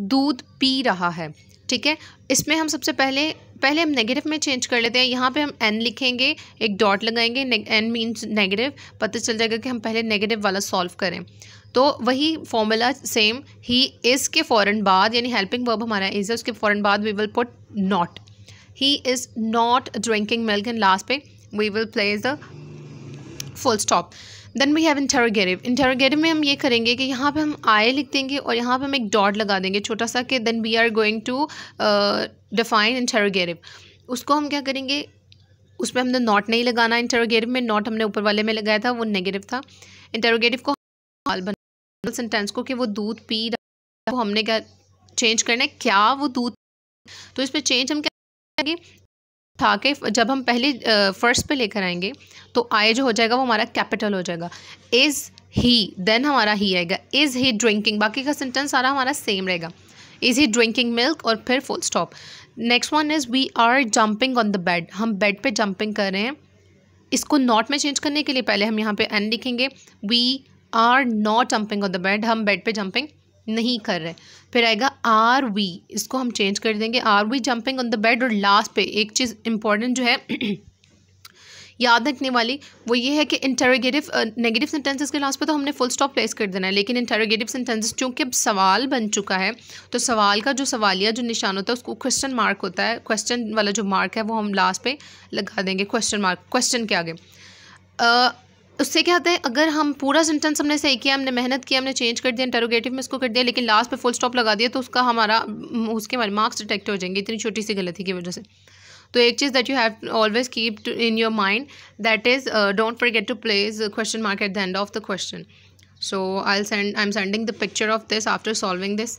दूध पी रहा है ठीक है इसमें हम सबसे पहले पहले हम नेगेटिव में चेंज कर लेते हैं यहाँ पे हम एन लिखेंगे एक डॉट लगाएंगे एन मीन्स नेगेटिव पता चल जाएगा कि हम पहले नेगेटिव वाला सॉल्व करें तो वही फॉर्मूला सेम ही इज़ के फ़ौरन बाद यानी हेल्पिंग वर्ब हमारा इज़ है उसके फ़ौरन बाद we will put not he is not drinking milk and last पे we will place the full stop then we have interrogative interrogative में हम ये करेंगे कि यहाँ पे हम आए लिख देंगे और यहाँ पे हम एक डॉट लगा देंगे छोटा सा कि then we are going to define interrogative उसको हम क्या करेंगे उस पर हमने नॉट नहीं लगाना इंटरोगेटिव में नॉट हमने ऊपर वाले में लगाया था वो नेगेटिव था इंटरोगेटिव को बना सेंटेंस को कि वो दूध पी रहा वो हमने क्या चेंज करना है क्या वो दूध तो इस पर चेंज हम क्या करेंगे था कि जब हम पहले फर्स्ट पे लेकर आएंगे तो आई जो हो जाएगा वो हमारा कैपिटल हो जाएगा इज़ ही देन हमारा ही आएगा इज़ ही ड्रिंकिंग बाकी का सेंटेंस सारा हमारा सेम रहेगा इज़ ही ड्रिंकिंग मिल्क और फिर full stop next one is we are jumping on the bed हम बेड पे जंपिंग कर रहे हैं इसको नॉट में चेंज करने के लिए पहले हम यहाँ पे एन लिखेंगे we are not jumping on the bed हम बेड पे जंपिंग नहीं कर रहे फिर आएगा आर वी इसको हम चेंज कर देंगे are we jumping on the bed और लास्ट पे एक चीज़ इंपॉर्टेंट जो है याद रखने वाली वो ये है कि इंटरोगेटिव नेगेटिव सेंटेंसेस के लास्ट पे तो हमने फुल स्टॉप प्लेस कर देना है लेकिन इंटरोगेटिव सेंटेंसेस चूँकि अब सवाल बन चुका है तो सवाल का जो सवालिया जो निशान होता है उसको क्वेश्चन मार्क होता है क्वेश्चन वाला जो मार्क है वो हम लास्ट पे लगा देंगे क्वेश्चन मार्क क्वेश्चन के आगे uh, उससे क्या होता है अगर हम पूरा सेंटेंस हमने सही किया हमने मेहनत की हमने चेंज कर दिया इंटरोगेटिव में उसको कर दिया लेकिन लास्ट पे फुल स्टॉप लगा दिया तो उसका हमारा उसके हमारे मार्क्स डिटेक्ट हो जाएंगे इतनी छोटी सी गलती की वजह से तो एक चीज़ that you have always keep in your mind that is don't forget to place question mark at the end of the question so I send I am sending the picture of this after solving this